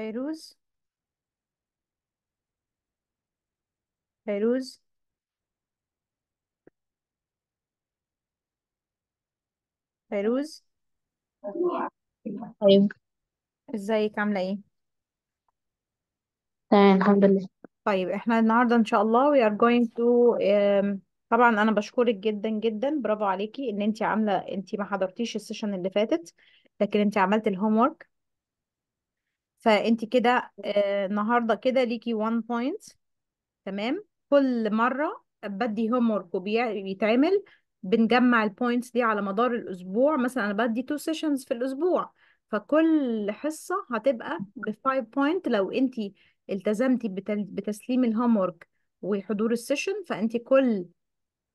فيروز فيروز فيروز طيب ازيك عاملة ايه؟ تمام الحمد لله طيب احنا النهاردة ان شاء الله we are going to طبعا انا بشكرك جدا جدا برافو عليكي ان انت عاملة انت ما حضرتيش السيشن اللي فاتت لكن انت عملت الهوم ورك فانت كده آه، النهارده كده ليكي 1 بوينت تمام كل مره بدي هوم ورك بيتعمل بنجمع البوينتس دي على مدار الاسبوع مثلا انا بدي 2 سيشنز في الاسبوع فكل حصه هتبقى ب 5 بوينت لو انت التزمتي بتسليم الهوم ورك وحضور السيشن فانت كل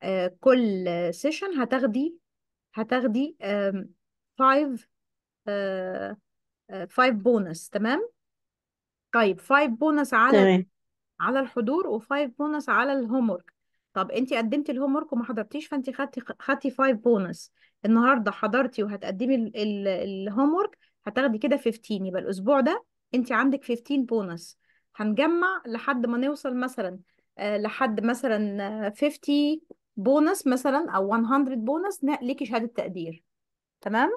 آه كل سيشن هتاخدي هتاخدي 5 آه 5 بونص تمام طيب 5 بونص على تمام على الحضور و5 بونص على الهومورك طب انت قدمتي الهومورك وما حضرتيش فانت خدتي خدتي 5 بونص النهارده حضرتي وهتقدمي الهومورك هتاخدي كده 15 يبقى الاسبوع ده انت عندك 15 بونص هنجمع لحد ما نوصل مثلا آه، لحد مثلا 50 بونص مثلا او 100 بونص ليكي شهاده تقدير تمام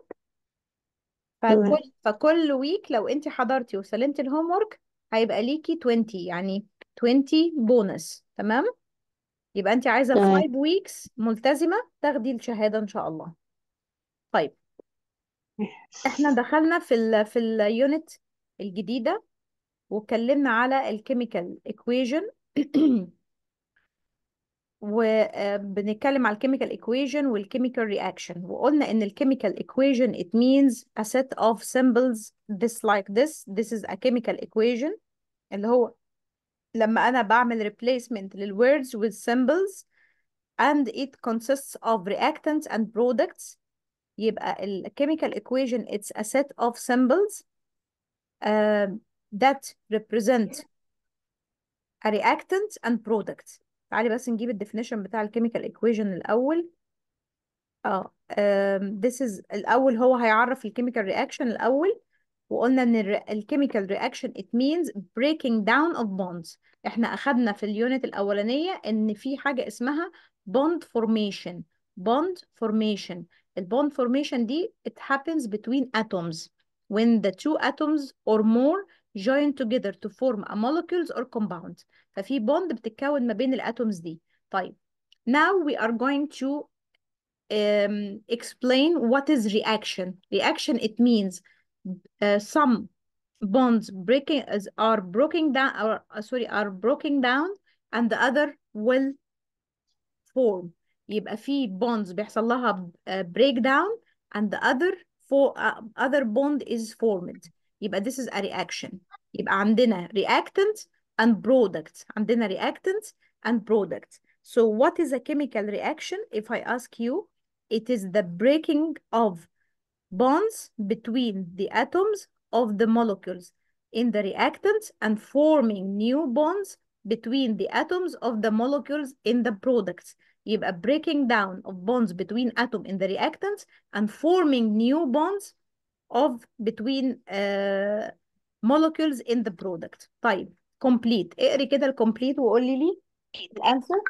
فكل فكل ويك لو انت حضرتي وسلمتي الهوم ورك هيبقى ليكي 20 يعني 20 بونس تمام يبقى انت عايزه تمام 5 ويكس ملتزمه تاخدي الشهاده ان شاء الله طيب احنا دخلنا في ال في اليونت الجديده واتكلمنا على الكيميكال ايكويشن وبنتكلم على الكيميكال ايكويشن والكيميكال رياكشن وقلنا ان الكيميكال ايكويشن it means a set of symbols this like this this is a chemical equation اللي هو لما انا بعمل replacement للwords with symbols and it consists of reactants and products يبقى الكيميكال equation it's a set of symbols uh, that represent a reactant and product تعالي بس نجيب الديفينيشن بتاع الكيميكال ايكويشن الاول اه ذس از الاول هو هيعرف الكيميكال رياكشن الاول وقلنا ان الكيميكال رياكشن it means breaking down of bonds احنا اخدنا في اليونت الاولانيه ان في حاجه اسمها bond formation bond formation البوند formation دي it happens between atoms when the two atoms or more join together to form a molecules or compounds ففي bond بتتكون ما بين الاتومز دي طيب now we are going to um, explain what is reaction reaction it means uh, some bonds breaking as are broken down or uh, sorry are broken down and the other will form يبقى في bonds بيحصل لها uh, break down and the other for uh, other bond is formed يبقى this is a reaction يبقى عندنا reactant and product عندنا reactant and product so what is a chemical reaction if I ask you it is the breaking of bonds between the atoms of the molecules in the reactants and forming new bonds between the atoms of the molecules in the products يبقى breaking down of bonds between atom in the reactants and forming new bonds of between uh, molecules in the product طيب complete اقري كده complete. وقولي لي الانسر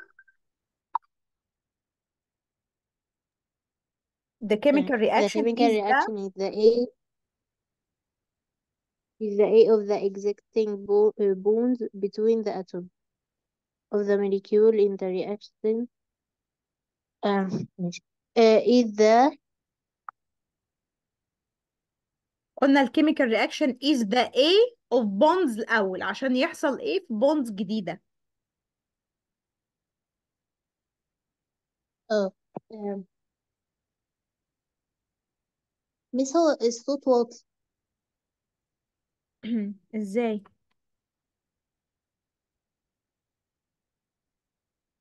the chemical reaction the chemical is reaction the... is the A is the A of the existing bo uh, bonds between the atom of the molecule in the reaction um, uh, is the قلنا الكيميكال رياكشن از ذا A اوف بوندز الأول عشان يحصل ايه في bonds جديدة اه مس هو الصوت واطي ازاي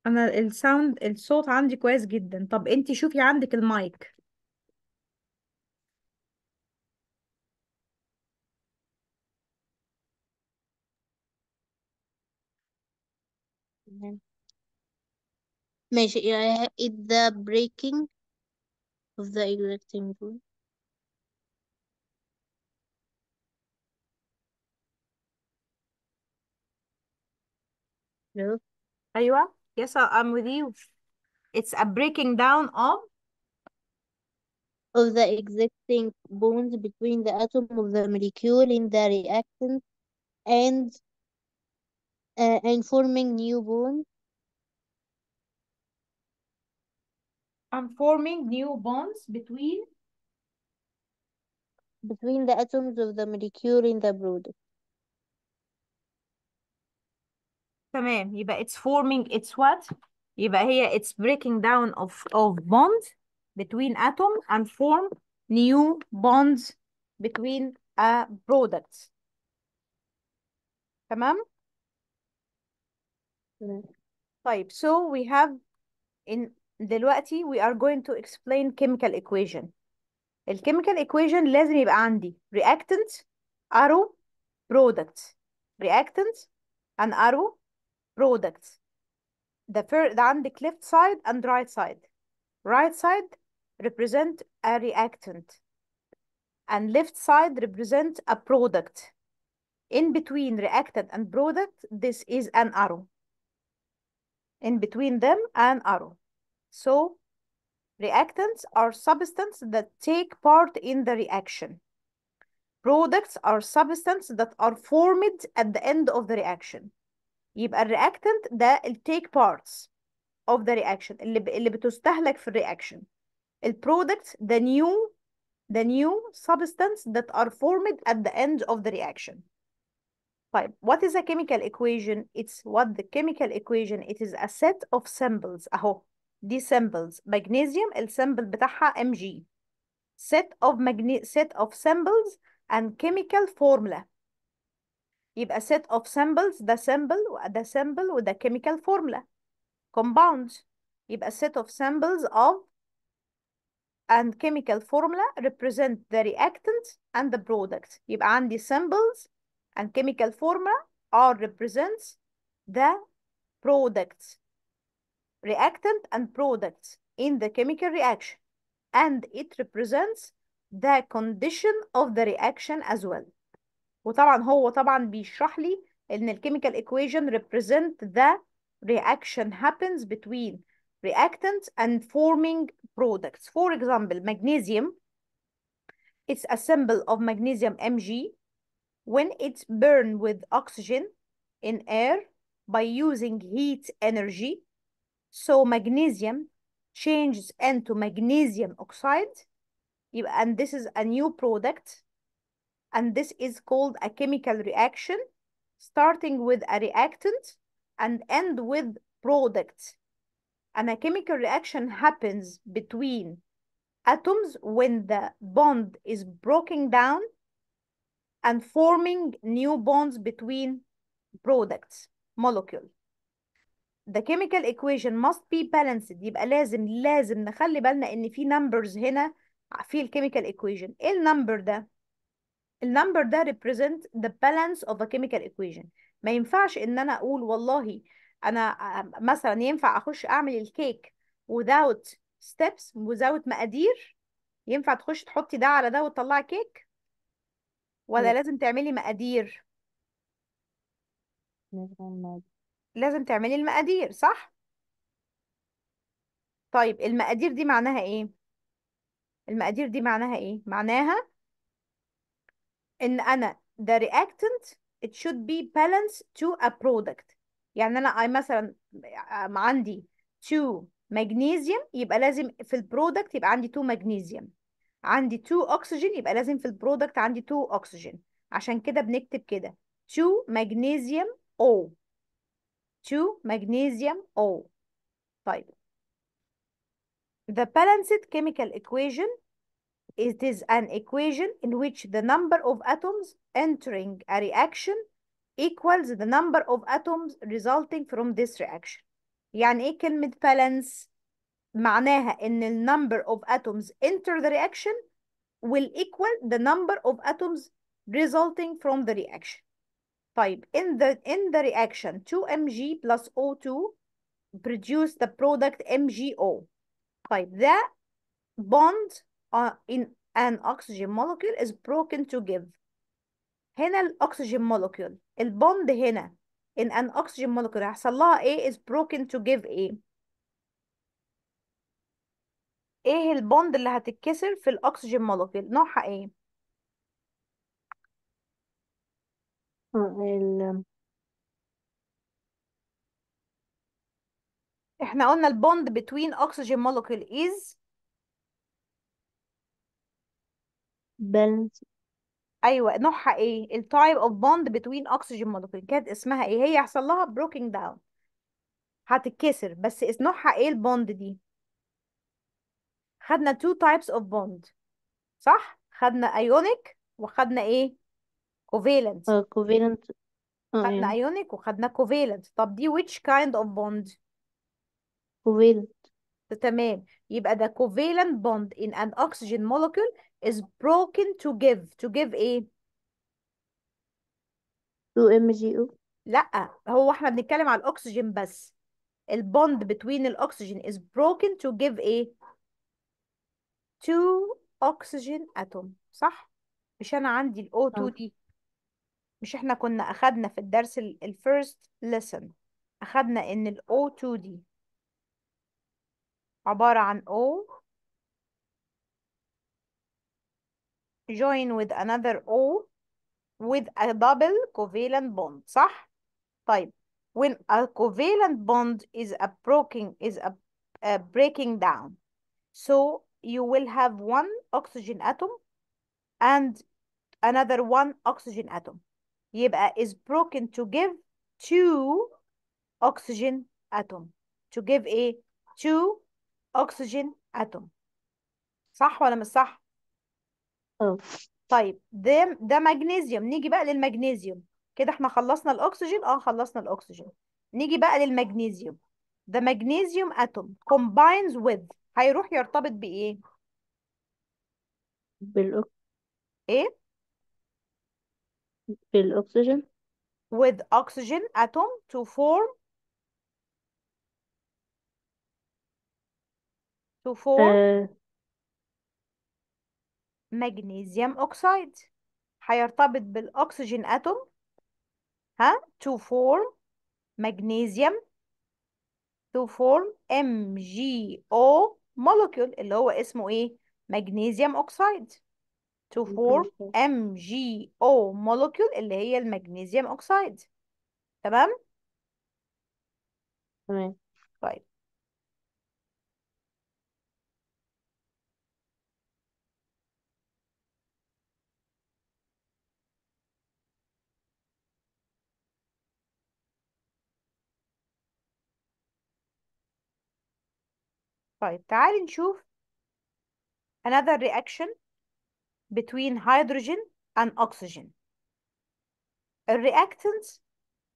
انا الساوند الصوت عندي كويس جدا طب انت شوفي عندك المايك ماشي is the breaking of the existing rule no up? yes I'm with you it's a breaking down of of the existing bonds between the atom of the molecule in the reactant and uh, and forming new bond. and forming new bonds between between the atoms of the molecule in the product. تمام يبقى it's forming it's what يبقى هي it's breaking down of of bonds between atom and form new bonds between a products تمام طيب so we have in دلوقتي we are going to explain chemical equation الكيميكال equation لازم يبقى عندي reactants arrow products reactants and arrow products the first the عندك left side and right side right side represent a reactant and left side represent a product in between reactant and product this is an arrow in between them an arrow so reactants are substances that take part in the reaction. Products are substances that are formed at the end of the reaction. يبقى الرياكتنت ده ال take parts of the reaction اللي ب... اللي بتستهلك في الرياكشن. البرودكتس the new the new substance that are formed at the end of the reaction. طيب what is a chemical equation? It's what the chemical equation it is a set of symbols اهو دي سيمبلز مغنيسيوم السيمبل بتاعها ام جي set of magne set of symbols and chemical formula يبقى set of symbols the symbol وده symbol the chemical formula compounds يبقى set of symbols of and chemical formula represent the reactants and the products يبقى عندي symbols and chemical formula are represents the products reactant and products in the chemical reaction and it represents the condition of the reaction as well وطبعا هو طبعا بيشرح لي ان الكيميكال equation represent the reaction happens between reactants and forming products for example magnesium it's a symbol of magnesium Mg when it's burned with oxygen in air by using heat energy so magnesium changes into magnesium oxide. And this is a new product. And this is called a chemical reaction, starting with a reactant and end with products. And a chemical reaction happens between atoms when the bond is broken down and forming new bonds between products, molecule. the chemical equation must be balanced يبقى لازم لازم نخلي بالنا ان في numbers هنا في الكيميكال equation ايه النمبر ده النمبر ده represent the balance of a chemical equation ما ينفعش ان انا اقول والله انا مثلا ينفع اخش اعمل الكيك without steps without مقادير ينفع تخش تحطي ده على ده وتطلعي كيك ولا م. لازم تعملي مقادير لازم تعملي المقادير صح طيب المقادير دي معناها ايه المقادير دي معناها ايه معناها ان انا the reactant it should be balanced to a product يعني انا مثلا عندي two magnesium يبقى لازم في البرودكت يبقى عندي two magnesium عندي two اكسجين يبقى لازم في البرودكت عندي two اكسجين عشان كده بنكتب كده two magnesium O 2 magnesium O طيب The balanced chemical equation it is an equation in which the number of atoms entering a reaction equals the number of atoms resulting from this reaction يعني ايه كلمة balance معناها ان the number of atoms enter the reaction will equal the number of atoms resulting from the reaction طيب in the in the reaction 2mg plus O2 produce the product MgO طيب that bond in an oxygen molecule is broken to give هنا الاكسجين molecule البوند هنا in an oxygen molecule هيحصل لها ايه is broken to give ايه ايه البوند اللي هتتكسر في الاكسجين molecule نوعها ايه ال... احنا قلنا البوند بتوين اكسجين مولكيول از بالانس ايوه نوعها ايه التايب اوف بوند بتوين اكسجين مولكيول كانت اسمها ايه هي حصل لها بروكينج داون هتتكسر بس اس- نوعها ايه البوند دي خدنا two types of bond صح خدنا ايونيك وخدنا ايه covalent اه covalent اه خدنا يعني ionic وخدنا covalent طب دي which kind of bond covalent تمام يبقى ده covalent bond in an oxygen molecule is broken to give to give ايه 2MgO لا هو احنا بنتكلم على الاكسجين بس البوند between الاكسجين is broken to give ايه two oxygen atom صح مش انا عندي ال O2 اه دي مش احنا كنا اخدنا في الدرس الفيرست lesson اخدنا ان ال O2 دي عبارة عن O join with another O with a double covalent bond صح؟ طيب when a covalent bond is a broken is a, a breaking down so you will have one oxygen atom and another one oxygen atom يبقى is broken to give two oxygen atom to give ايه two oxygen atom صح ولا مش صح اه. طيب ده ده magnesium نيجي بقى للمغنيسيوم كده احنا خلصنا الاكسجين اه خلصنا الاكسجين نيجي بقى للمغنيسيوم the magnesium atom combines with هيروح يرتبط بايه بالاكسجين ايه بالأكسجين with oxygen atom to form to form uh, magnesium oxide هيرتبط بالأكسجين atom ها to form magnesium to form MgO molecule اللي هو اسمه إيه؟ magnesium oxide to form MgO molecule اللي هي المغنيسيوم اوكسايد تمام تمام طيب طيب تعالي نشوف another reaction between hydrogen and oxygen. reactant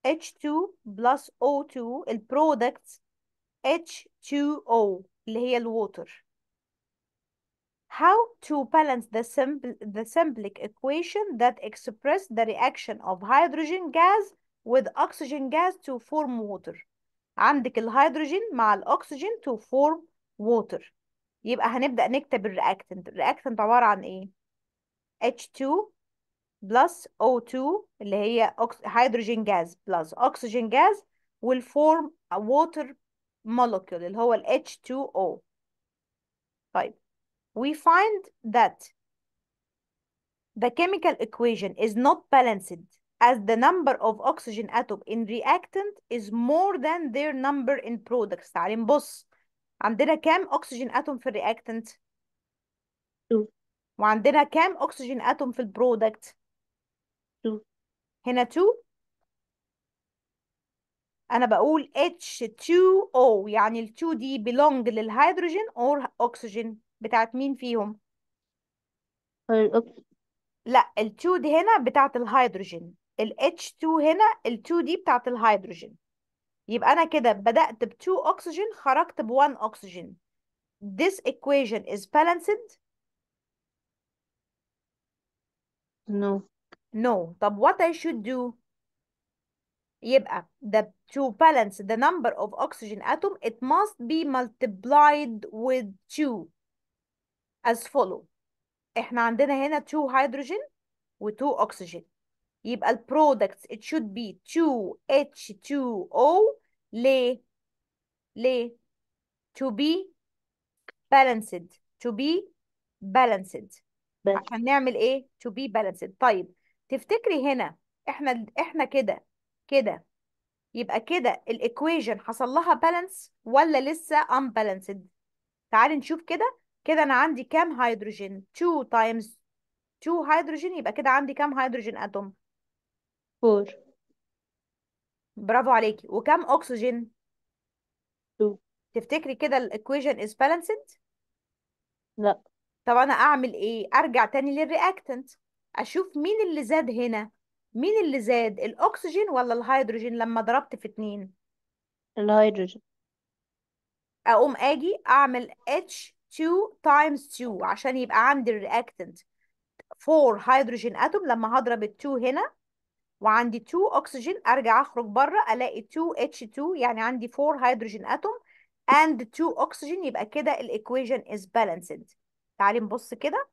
H2 plus O2 product H2O the water. How to balance the, simple, the symbolic equation that express the reaction of hydrogen gas with oxygen gas to form water. عندك الهيدروجين مع الأكسجين to form water. يبقى هنبدأ نكتب الرياكتنت. الرياكتنت عبارة عن إيه؟ H2 O2 اللي هي plus oxygen gas will form a water molecule اللي هو ال H2O طيب we find that the chemical equation is not balanced as the number of oxygen atom in reactant is more than their number in products تعالي نبص عندنا كام oxygen atom في reactant? 2 وعندنا كام أكسجين أتوم في البرودكت؟ هنا 2 أنا بقول H2O يعني ال 2 دي belong للهيدروجين or أكسجين بتاعت مين فيهم؟ الأكسجين لا ال 2 دي هنا بتاعت الهيدروجين ال H2 هنا ال 2 دي بتاعت الهيدروجين يبقى أنا كده بدأت ب 2 أكسجين خرجت ب 1 أكسجين This equation is balanced No. No. طب what I should do يبقى the to balance the number of oxygen atom it must be multiplied with 2 as follow احنا عندنا هنا 2 hydrogen و 2 oxygen يبقى The products it should be 2H2O ليه؟ ليه؟ to be balanced to be balanced عشان نعمل ايه to be balanced طيب تفتكري هنا احنا احنا كده كده يبقى كده الايكويشن حصل لها بالانس ولا لسه unbalanced تعالي نشوف كده كده انا عندي كام هيدروجين 2 times 2 هيدروجين يبقى كده عندي كام هيدروجين اتوم 4 برافو عليكي وكام اكسجين 2 تفتكري كده الايكويشن از بالانسد لا طب انا اعمل ايه ارجع تاني للرياكتنت اشوف مين اللي زاد هنا مين اللي زاد الاكسجين ولا الهيدروجين لما ضربت في اتنين الهيدروجين اقوم اجي اعمل H2 times 2 عشان يبقى عندي الرياكتنت 4 هيدروجين اتوم لما هضرب ال 2 هنا وعندي 2 اكسجين ارجع اخرج بره الاقي 2 H2 يعني عندي 4 هيدروجين اتوم and 2 اكسجين يبقى كده الايكويشن is balanced تعالي نبص كده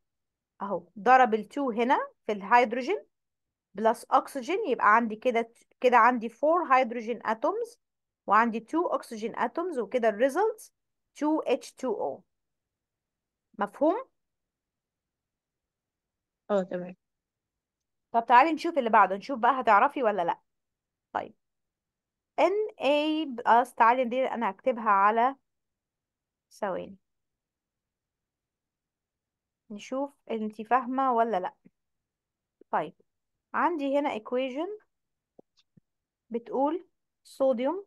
اهو ضرب ال2 هنا في الهيدروجين بلس اكسجين يبقى عندي كده كده عندي 4 هيدروجين اتومز وعندي 2 اكسجين اتومز وكده الريزلت 2H2O مفهوم؟ اه تمام طب تعالي نشوف اللي بعده نشوف بقى هتعرفي ولا لا طيب Na بلس تعالي دي انا هكتبها على ثواني نشوف انتي فاهمة ولا لأ طيب عندي هنا equation بتقول صوديوم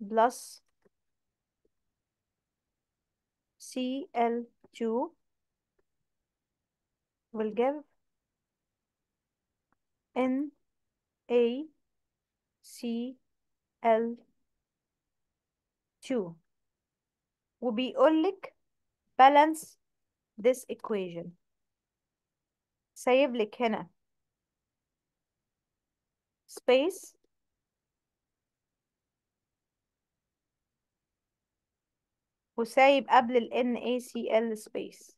بلس Cl2 will give NaCl2 وبيقولك balance this equation سايب لك هنا space وسايب قبل ال NaCl space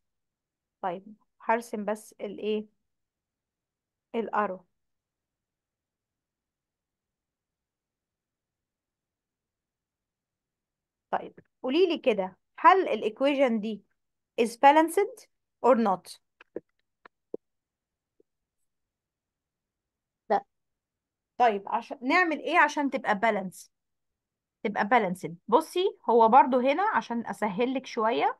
طيب هرسم بس ال arrow طيب قوليلي كده هل الإيكويجن دي is balanced or not لا طيب عشان نعمل ايه عشان تبقى بالانس تبقى بالانسد بصي هو برضو هنا عشان اسهل لك شويه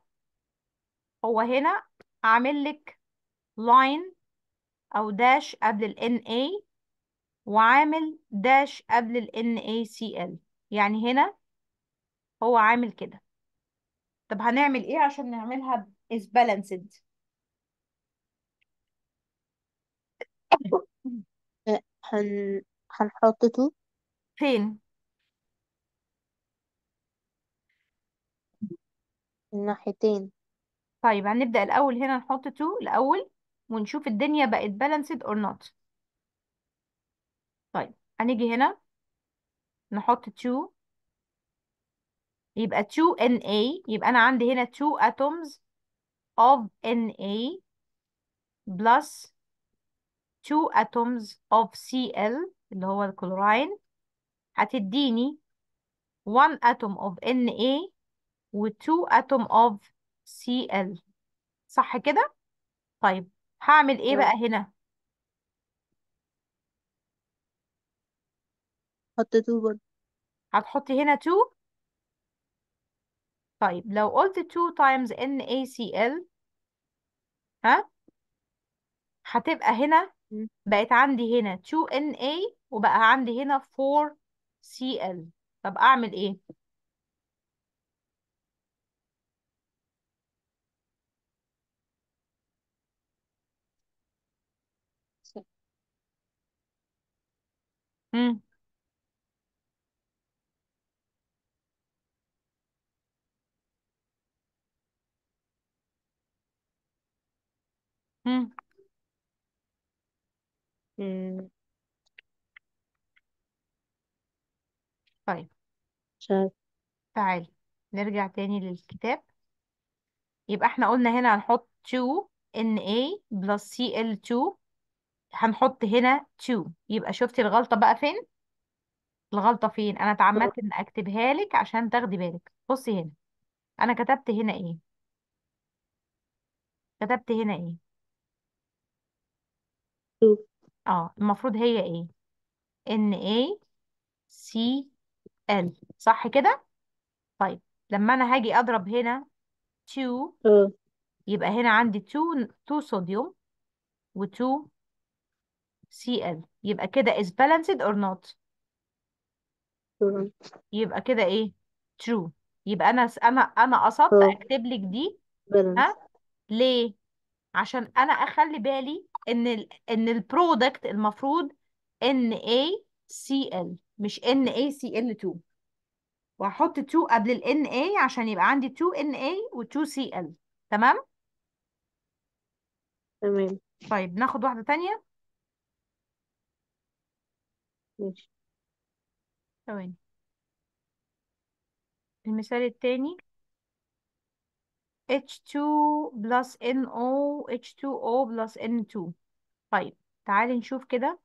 هو هنا عامل لك لاين او داش قبل ال NA وعامل داش قبل ال NaCl يعني هنا هو عامل كده طب هنعمل ايه عشان نعملها is balanced أه، هن هنحط تو فين الناحيتين طيب هنبدأ الأول هنا نحط تو الأول ونشوف الدنيا بقت balanced or not طيب هنيجي هنا نحط تو يبقى 2Na يبقى أنا عندي هنا 2 atoms of Na plus 2 atoms of Cl اللي هو الكلوراين هتديني 1 atom of Na و 2 atom of Cl صح كده؟ طيب هعمل ايه بقى هنا؟ حطيته برضه هتحطي هنا 2 طيب لو قلت 2 times NaCl ها هتبقى هنا بقت عندي هنا 2Na وبقى عندي هنا 4Cl طب اعمل ايه امم مم. مم. طيب شايف تعالي نرجع تاني للكتاب يبقى احنا قلنا هنا هنحط 2 Na plus Cl2 هنحط هنا 2 يبقى شفتي الغلطة بقى فين الغلطة فين انا اتعمدت ان اكتبها لك عشان تاخدي بالك بصي هنا انا كتبت هنا ايه كتبت هنا ايه اه المفروض هي ايه ان اي سي ال صح كده طيب لما انا هاجي اضرب هنا 2 اه يبقى هنا عندي 2 2 صوديوم و2 سي ال يبقى كده از بالانسد اور نوت يبقى كده ايه ترو يبقى انا انا انا قصدت آه. اكتب لك دي ها ليه عشان انا اخلي بالي ان ال ان البرودكت المفروض NaCl مش NaCl2 وهحط 2 قبل ال Na عشان يبقى عندي 2 Na و 2 Cl تمام؟ تمام طيب ناخد واحدة تانية ماشي ثواني المثال التاني H2 plus NO H2O plus N2 طيب تعالي نشوف كده